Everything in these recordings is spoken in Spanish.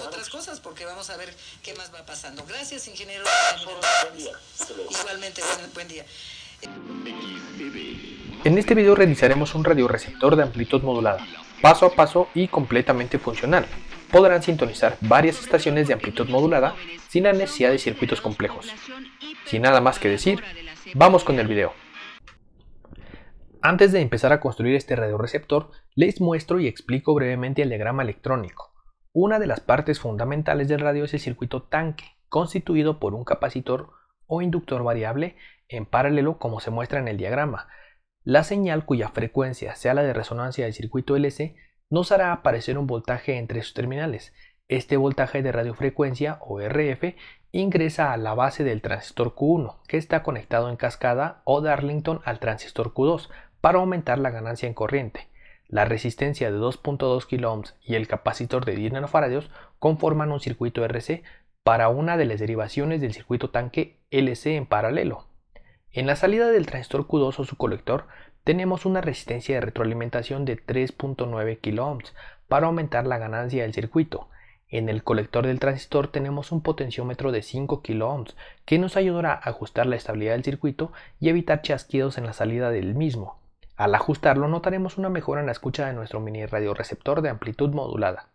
otras cosas, porque vamos a ver qué más va pasando. Gracias, ingeniero. Igualmente, buen día. En este video realizaremos un radioreceptor de amplitud modulada, paso a paso y completamente funcional. Podrán sintonizar varias estaciones de amplitud modulada sin la necesidad de circuitos complejos. Sin nada más que decir, vamos con el video. Antes de empezar a construir este radioreceptor, les muestro y explico brevemente el diagrama electrónico. Una de las partes fundamentales del radio es el circuito tanque, constituido por un capacitor o inductor variable en paralelo como se muestra en el diagrama. La señal cuya frecuencia sea la de resonancia del circuito LC nos hará aparecer un voltaje entre sus terminales. Este voltaje de radiofrecuencia o RF ingresa a la base del transistor Q1 que está conectado en cascada o Darlington al transistor Q2 para aumentar la ganancia en corriente. La resistencia de 2.2 kΩ y el capacitor de 10 nF conforman un circuito RC para una de las derivaciones del circuito tanque LC en paralelo. En la salida del transistor Q2 o su colector tenemos una resistencia de retroalimentación de 3.9 kΩ para aumentar la ganancia del circuito. En el colector del transistor tenemos un potenciómetro de 5 kΩ que nos ayudará a ajustar la estabilidad del circuito y evitar chasquidos en la salida del mismo. Al ajustarlo notaremos una mejora en la escucha de nuestro mini radioreceptor de amplitud modulada.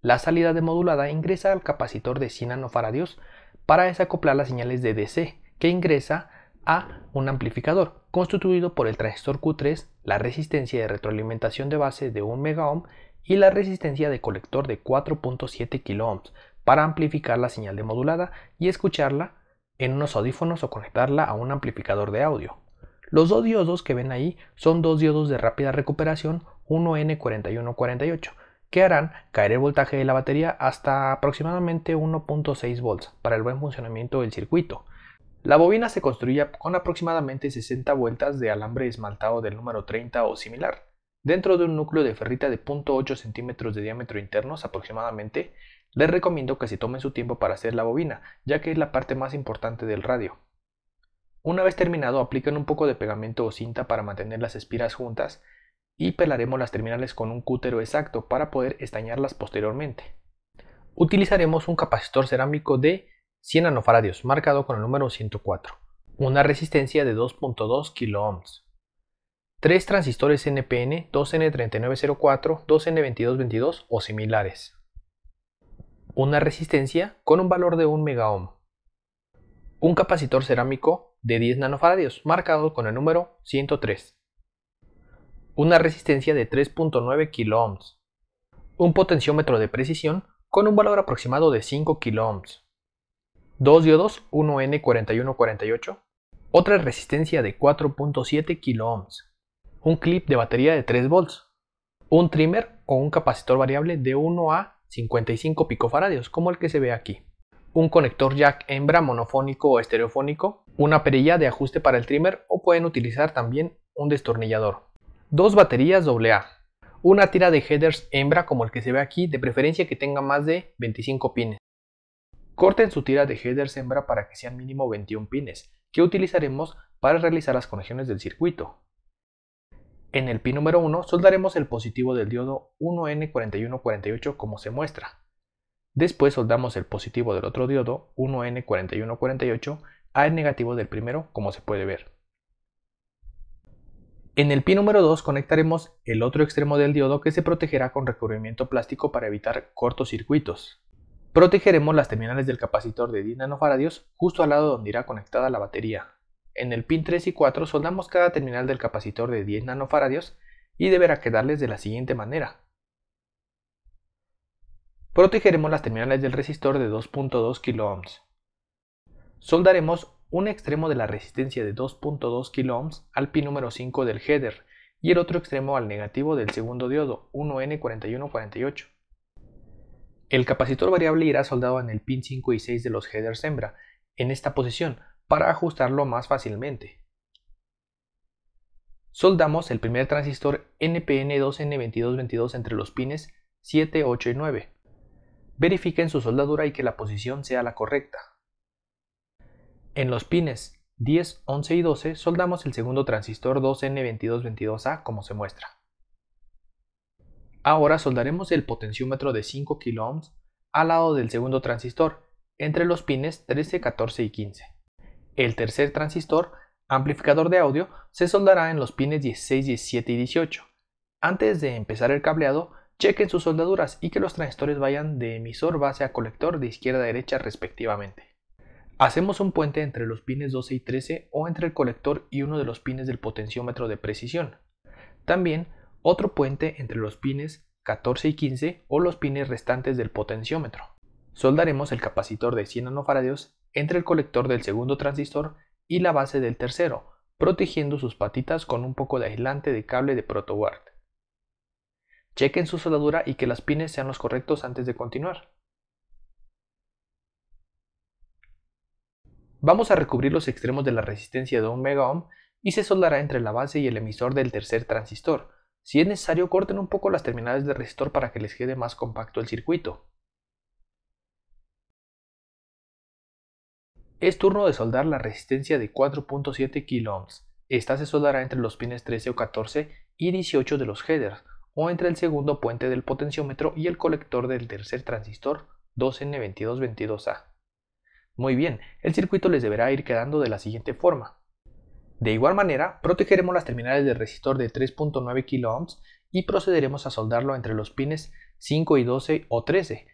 La salida de modulada ingresa al capacitor de 100 nanofaradios para desacoplar las señales de DC que ingresa a un amplificador constituido por el transistor Q3, la resistencia de retroalimentación de base de 1 megaohm y la resistencia de colector de 4.7 kiloohms para amplificar la señal de modulada y escucharla en unos audífonos o conectarla a un amplificador de audio los dos diodos que ven ahí son dos diodos de rápida recuperación 1N4148 que harán caer el voltaje de la batería hasta aproximadamente 1.6 volts para el buen funcionamiento del circuito. La bobina se construye con aproximadamente 60 vueltas de alambre esmaltado del número 30 o similar, dentro de un núcleo de ferrita de 0.8 centímetros de diámetro internos aproximadamente. Les recomiendo que se tomen su tiempo para hacer la bobina, ya que es la parte más importante del radio. Una vez terminado, aplican un poco de pegamento o cinta para mantener las espiras juntas y pelaremos las terminales con un cútero exacto para poder estañarlas posteriormente. Utilizaremos un capacitor cerámico de 100 nanofaradios, marcado con el número 104, una resistencia de 2.2 kiloohms, tres transistores NPN 2N3904, 2N2222 o similares, una resistencia con un valor de 1 megaohm, un capacitor cerámico de 10 nanofaradios, marcado con el número 103. Una resistencia de 3.9 kiloohms. Un potenciómetro de precisión con un valor aproximado de 5 kiloohms. Dos diodos 1N4148. Otra resistencia de 4.7 kiloohms. Un clip de batería de 3 volts. Un trimmer o un capacitor variable de 1 a 55 picofaradios, como el que se ve aquí un conector jack hembra monofónico o estereofónico una perilla de ajuste para el trimmer o pueden utilizar también un destornillador. Dos baterías AA, una tira de headers hembra como el que se ve aquí, de preferencia que tenga más de 25 pines. Corten su tira de headers hembra para que sean mínimo 21 pines, que utilizaremos para realizar las conexiones del circuito. En el pin número 1 soldaremos el positivo del diodo 1N4148 como se muestra. Después soldamos el positivo del otro diodo 1N4148 a negativo del primero, como se puede ver. En el pin número 2 conectaremos el otro extremo del diodo que se protegerá con recubrimiento plástico para evitar cortocircuitos. Protegeremos las terminales del capacitor de 10 nanofaradios justo al lado donde irá conectada la batería. En el pin 3 y 4 soldamos cada terminal del capacitor de 10 nanofaradios y deberá quedarles de la siguiente manera. Protegeremos las terminales del resistor de 2.2 ohms. Soldaremos un extremo de la resistencia de 2.2 kΩ al pin número 5 del header y el otro extremo al negativo del segundo diodo 1N4148. El capacitor variable irá soldado en el pin 5 y 6 de los headers hembra, en esta posición, para ajustarlo más fácilmente. Soldamos el primer transistor NPN2N2222 entre los pines 7, 8 y 9. Verifiquen su soldadura y que la posición sea la correcta. En los pines 10, 11 y 12 soldamos el segundo transistor 2N2222A como se muestra. Ahora soldaremos el potenciómetro de 5 kΩ al lado del segundo transistor, entre los pines 13, 14 y 15. El tercer transistor, amplificador de audio, se soldará en los pines 16, 17 y 18. Antes de empezar el cableado, chequen sus soldaduras y que los transistores vayan de emisor base a colector de izquierda a derecha respectivamente. Hacemos un puente entre los pines 12 y 13 o entre el colector y uno de los pines del potenciómetro de precisión. También otro puente entre los pines 14 y 15 o los pines restantes del potenciómetro. Soldaremos el capacitor de 100 nanofaradios entre el colector del segundo transistor y la base del tercero, protegiendo sus patitas con un poco de aislante de cable de protoward. Chequen su soldadura y que las pines sean los correctos antes de continuar. Vamos a recubrir los extremos de la resistencia de 1 megaohm y se soldará entre la base y el emisor del tercer transistor. Si es necesario, corten un poco las terminales del resistor para que les quede más compacto el circuito. Es turno de soldar la resistencia de 4.7 kΩ. Esta se soldará entre los pines 13 o 14 y 18 de los headers, o entre el segundo puente del potenciómetro y el colector del tercer transistor 2N2222A. Muy bien, el circuito les deberá ir quedando de la siguiente forma. De igual manera, protegeremos las terminales del resistor de 3.9 kΩ y procederemos a soldarlo entre los pines 5 y 12 o 13,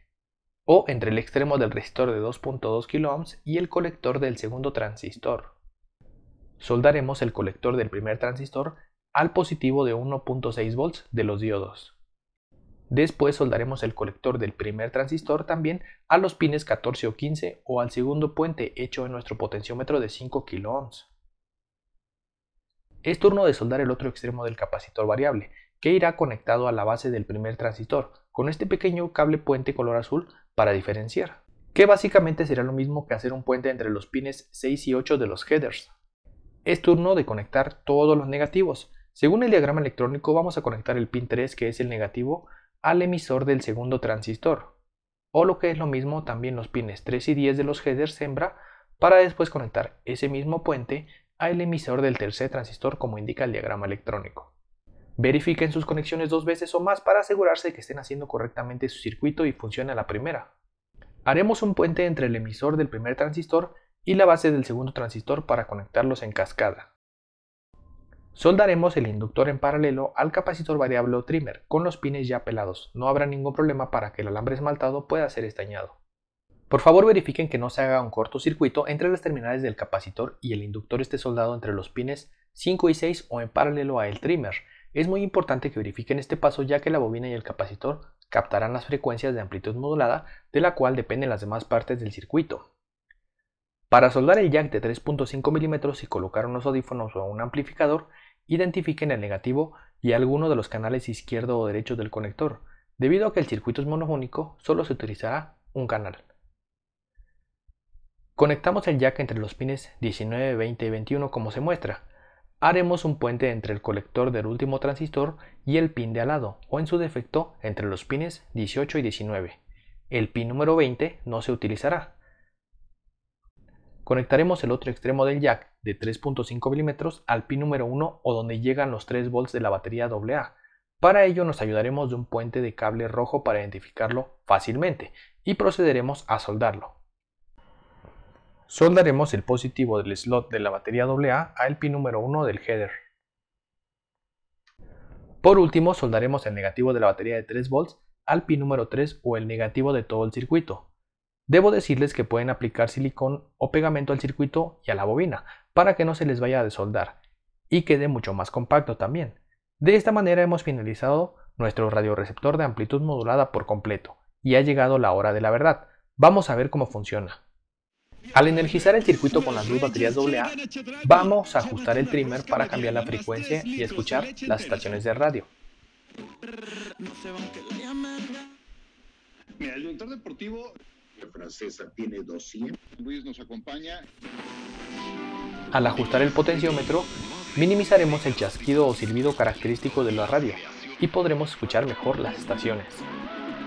o entre el extremo del resistor de 2.2 kΩ y el colector del segundo transistor. Soldaremos el colector del primer transistor al positivo de 1.6 volts de los diodos. Después soldaremos el colector del primer transistor también a los pines 14 o 15 o al segundo puente hecho en nuestro potenciómetro de 5 kΩ. Es turno de soldar el otro extremo del capacitor variable, que irá conectado a la base del primer transistor, con este pequeño cable puente color azul para diferenciar, que básicamente será lo mismo que hacer un puente entre los pines 6 y 8 de los headers. Es turno de conectar todos los negativos. Según el diagrama electrónico vamos a conectar el pin 3 que es el negativo al emisor del segundo transistor, o lo que es lo mismo también los pines 3 y 10 de los headers hembra para después conectar ese mismo puente al emisor del tercer transistor como indica el diagrama electrónico. Verifiquen sus conexiones dos veces o más para asegurarse que estén haciendo correctamente su circuito y funcione a la primera. Haremos un puente entre el emisor del primer transistor y la base del segundo transistor para conectarlos en cascada. Soldaremos el inductor en paralelo al capacitor variable o trimmer con los pines ya pelados. No habrá ningún problema para que el alambre esmaltado pueda ser estañado. Por favor verifiquen que no se haga un cortocircuito entre las terminales del capacitor y el inductor esté soldado entre los pines 5 y 6 o en paralelo a el trimmer. Es muy importante que verifiquen este paso ya que la bobina y el capacitor captarán las frecuencias de amplitud modulada de la cual dependen las demás partes del circuito. Para soldar el jack de 3.5 mm y colocar unos audífonos o un amplificador, identifiquen el negativo y alguno de los canales izquierdo o derecho del conector, debido a que el circuito es monofónico, solo se utilizará un canal. Conectamos el jack entre los pines 19, 20 y 21 como se muestra. Haremos un puente entre el colector del último transistor y el pin de al lado, o en su defecto entre los pines 18 y 19. El pin número 20 no se utilizará, Conectaremos el otro extremo del jack de 3.5 mm al pin número 1 o donde llegan los 3 volts de la batería AA. Para ello nos ayudaremos de un puente de cable rojo para identificarlo fácilmente y procederemos a soldarlo. Soldaremos el positivo del slot de la batería AA al pin número 1 del header. Por último, soldaremos el negativo de la batería de 3 volts al pin número 3 o el negativo de todo el circuito. Debo decirles que pueden aplicar silicón o pegamento al circuito y a la bobina para que no se les vaya a desoldar y quede mucho más compacto también. De esta manera hemos finalizado nuestro radioreceptor de amplitud modulada por completo y ha llegado la hora de la verdad. Vamos a ver cómo funciona. Al energizar el circuito con las dos baterías AA, vamos a ajustar el trimmer para cambiar la frecuencia y escuchar las estaciones de radio. el deportivo al ajustar el potenciómetro, minimizaremos el chasquido o silbido característico de la radio y podremos escuchar mejor las estaciones.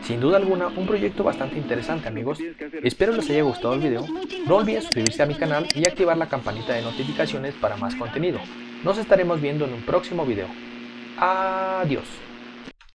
Sin duda alguna, un proyecto bastante interesante amigos. Espero les haya gustado el video. No olviden suscribirse a mi canal y activar la campanita de notificaciones para más contenido. Nos estaremos viendo en un próximo video. Adiós.